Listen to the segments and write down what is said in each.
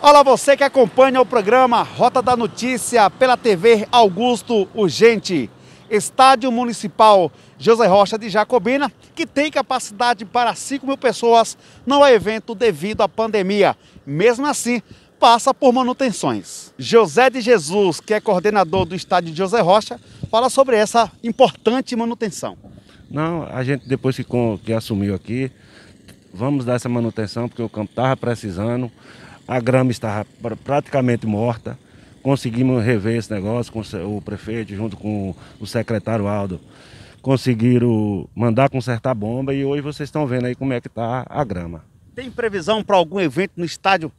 Olá, você que acompanha o programa Rota da Notícia pela TV Augusto Urgente. Estádio Municipal José Rocha de Jacobina, que tem capacidade para 5 mil pessoas, não é evento devido à pandemia. Mesmo assim, passa por manutenções. José de Jesus, que é coordenador do estádio José Rocha, fala sobre essa importante manutenção. Não, a gente depois que, que assumiu aqui, vamos dar essa manutenção porque o campo estava precisando a grama estava praticamente morta. Conseguimos rever esse negócio com o prefeito, junto com o secretário Aldo. Conseguiram mandar consertar a bomba e hoje vocês estão vendo aí como é que está a grama. Tem previsão para algum evento no estádio?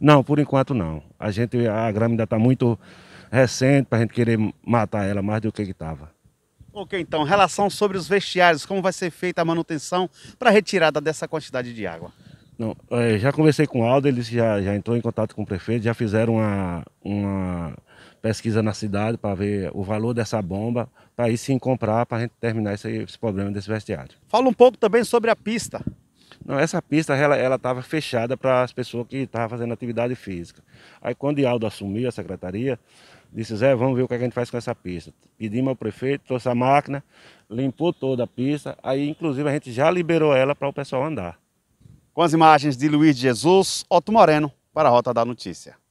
Não, por enquanto não. A gente, a grama ainda está muito recente para a gente querer matar ela mais do que estava. Ok, então, relação sobre os vestiários, como vai ser feita a manutenção para retirada dessa quantidade de água? Não, é, já conversei com o Aldo, ele já, já entrou em contato com o prefeito, já fizeram uma, uma pesquisa na cidade para ver o valor dessa bomba, para aí sim comprar, para a gente terminar esse, esse problema desse vestiário. Fala um pouco também sobre a pista. Não, essa pista ela estava fechada para as pessoas que estavam fazendo atividade física. Aí quando o Aldo assumiu a secretaria, disse, Zé, vamos ver o é que a gente faz com essa pista. Pedimos ao prefeito, trouxe a máquina, limpou toda a pista, aí inclusive a gente já liberou ela para o pessoal andar. Com as imagens de Luiz Jesus, Otto Moreno, para a Rota da Notícia.